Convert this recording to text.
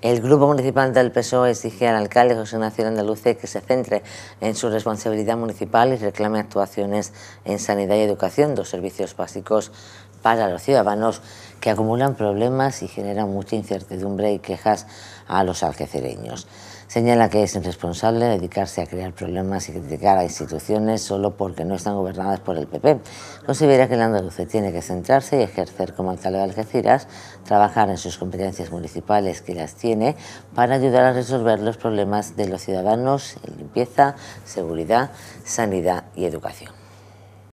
El Grupo Municipal del PSOE exige al alcalde José Ignacio Andaluce que se centre en su responsabilidad municipal y reclame actuaciones en sanidad y educación, dos servicios básicos para los ciudadanos que acumulan problemas y generan mucha incertidumbre y quejas a los algecireños. Señala que es irresponsable dedicarse a crear problemas y criticar a instituciones solo porque no están gobernadas por el PP. Considera que el andaluce tiene que centrarse y ejercer como alcalde de Algeciras, trabajar en sus competencias municipales que las tiene para ayudar a resolver los problemas de los ciudadanos en limpieza, seguridad, sanidad y educación.